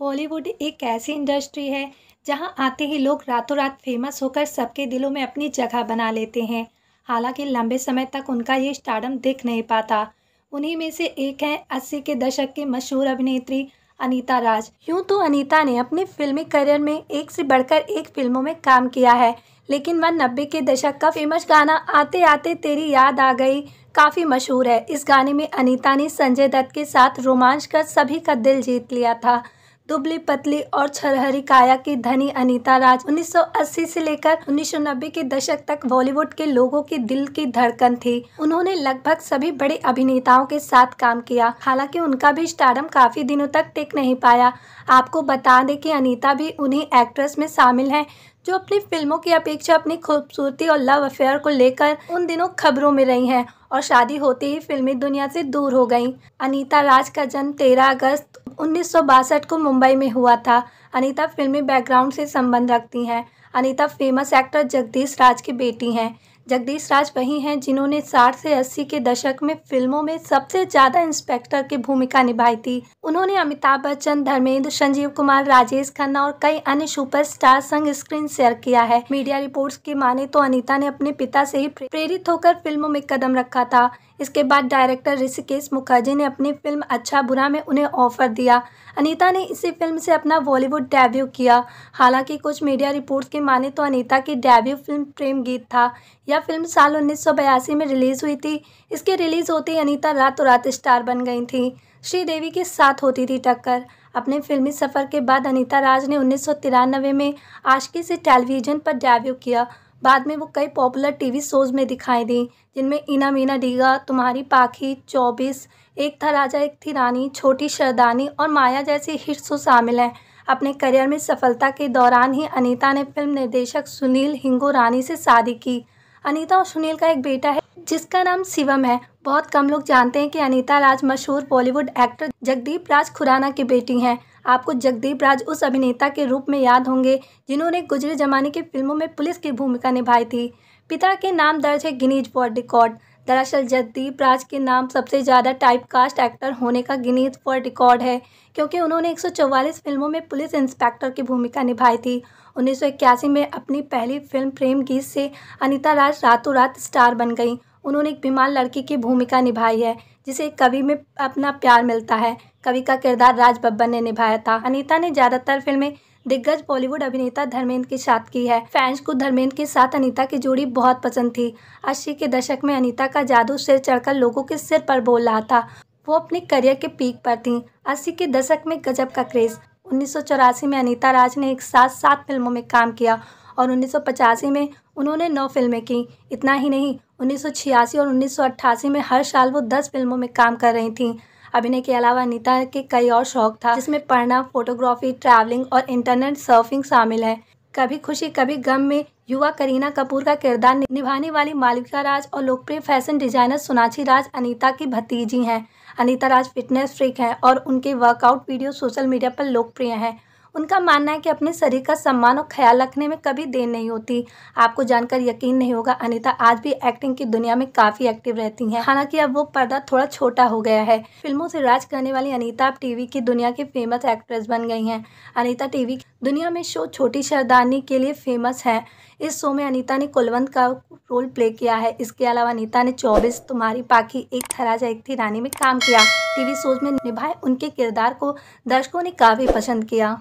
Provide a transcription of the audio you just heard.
बॉलीवुड एक ऐसी इंडस्ट्री है जहां आते ही लोग रातों रात फेमस होकर सबके दिलों में अपनी जगह बना लेते हैं हालांकि लंबे समय तक उनका ये स्टार्डम दिख नहीं पाता उन्हीं में से एक है अस्सी के दशक की मशहूर अभिनेत्री अनीता राज यूं तो अनीता ने अपने फिल्मी करियर में एक से बढ़कर एक फिल्मों में काम किया है लेकिन वह नब्बे के दशक का फेमस गाना आते आते तेरी याद आ गई काफ़ी मशहूर है इस गाने में अनीता ने संजय दत्त के साथ रोमांच कर सभी का दिल जीत लिया था दुबली पतली और छरहरी काया की धनी अनीता राज 1980 से लेकर 1990 के दशक तक बॉलीवुड के लोगों के दिल की धड़कन थी उन्होंने लगभग सभी बड़े अभिनेताओं के साथ काम किया हालांकि उनका भी स्टारम काफी दिनों तक टिक नहीं पाया आपको बता दें कि अनीता भी उन्हीं एक्ट्रेस में शामिल हैं जो अपनी फिल्मों की अपेक्षा अपनी खूबसूरती और लव अफेयर को लेकर उन दिनों खबरों में रही हैं और शादी होते ही फिल्मी दुनिया से दूर हो गईं। अनीता राज का जन्म 13 अगस्त उन्नीस को मुंबई में हुआ था अनीता फिल्मी बैकग्राउंड से संबंध रखती हैं अनीता फेमस एक्टर जगदीश राज की बेटी हैं जगदीश राज वही हैं जिन्होंने 60 से 80 के दशक में फिल्मों में सबसे ज्यादा इंस्पेक्टर की भूमिका निभाई थी उन्होंने अमिताभ बच्चन धर्मेंद्र संजीव कुमार राजेश खन्ना और कई अन्य सुपरस्टार संग स्क्रीन शेयर किया है मीडिया रिपोर्ट्स की माने तो अनिता ने अपने पिता से ही प्रेरित होकर फिल्मों में कदम रखा था इसके बाद डायरेक्टर ऋषिकेश मुखर्जी ने अपनी फिल्म अच्छा बुरा में उन्हें ऑफर दिया अनीता ने इसी फिल्म से अपना बॉलीवुड डेब्यू किया हालांकि कुछ मीडिया रिपोर्ट्स के माने तो अनीता की डेब्यू फिल्म प्रेम गीत था यह फिल्म साल बयासी में रिलीज़ हुई थी इसके रिलीज़ होते ही अनीता रातों रात स्टार बन गई थी श्रीदेवी के साथ होती थी टक्कर अपने फिल्मी सफ़र के बाद अनीता राज ने उन्नीस में आशकी से टेलीविज़न पर डेब्यू किया बाद में वो कई पॉपुलर टीवी शोज़ में दिखाई दी जिनमें इना मीना डीगा तुम्हारी पाखी चौबीस एक था राजा एक थी रानी छोटी शरदानी और माया जैसे हिट शो तो शामिल हैं अपने करियर में सफलता के दौरान ही अनीता ने फिल्म निर्देशक सुनील हिंगो रानी से शादी की अनीता और सुनील का एक बेटा है जिसका नाम शिवम है बहुत कम लोग जानते हैं कि अनीता राज मशहूर बॉलीवुड एक्टर जगदीप राज खुराना की बेटी हैं आपको जगदीप राज उस अभिनेता के रूप में याद होंगे जिन्होंने गुजरे जमाने की फिल्मों में पुलिस की भूमिका निभाई थी पिता के नाम दर्ज है गिनीज वर्ल्ड रिकॉर्ड दरअसल जगदीप राज के नाम सबसे ज़्यादा टाइपकास्ट एक्टर होने का गिनीज पर रिकॉर्ड है क्योंकि उन्होंने 144 फिल्मों में पुलिस इंस्पेक्टर की भूमिका निभाई थी उन्नीस में अपनी पहली फिल्म प्रेम गीत से अनिता राज रातों रात स्टार बन गई उन्होंने एक बीमार लड़की की भूमिका निभाई है जिसे कवि में अपना प्यार मिलता है कवि का किरदार राज बब्बर ने निभाया था अनिता ने ज़्यादातर फिल्में दिग्गज बॉलीवुड अभिनेता धर्मेंद्र के साथ की है फैंस को धर्मेंद्र के साथ अनिता की जोड़ी बहुत पसंद थी अस्सी के दशक में अनिता का जादू सिर चढ़कर लोगों के सिर पर बोल रहा था वो अपने करियर के पीक पर थी अस्सी के दशक में गजब का क्रेज उन्नीस में अनिता राज ने एक साथ सात फिल्मों में काम किया और उन्नीस में उन्होंने नौ फिल्में की इतना ही नहीं उन्नीस और उन्नीस में हर साल वो दस फिल्मों में काम कर रही थीं अभिनय के अलावा नीता के कई और शौक था जिसमें पढ़ना फोटोग्राफी ट्रैवलिंग और इंटरनेट सर्फिंग शामिल है कभी खुशी कभी गम में युवा करीना कपूर का किरदार निभाने वाली मालविका राज और लोकप्रिय फैशन डिजाइनर सोनाक्षी राज अनीता की भतीजी हैं अनीता राज फिटनेस फ्रिक हैं और उनके वर्कआउट वीडियो सोशल मीडिया पर लोकप्रिय हैं उनका मानना है कि अपने शरीर का सम्मान और ख्याल रखने में कभी देर नहीं होती आपको जानकर यकीन नहीं होगा अनिता आज भी एक्टिंग की दुनिया में काफी एक्टिव रहती हैं हालांकि अब वो पर्दा थोड़ा छोटा हो गया है फिल्मों से राज करने वाली अनिता अब टीवी की दुनिया की फेमस एक्ट्रेस बन गई है अनिता टीवी दुनिया में शो छोटी शरदानी के लिए फेमस है इस शो में अनिता ने कुलवंत का रोल प्ले किया है इसके अलावा अनिता ने चौबीस तुम्हारी पाखी एक थराजा एक थी रानी में काम किया टीवी शोज में निभाए उनके किरदार को दर्शकों ने काफी पसंद किया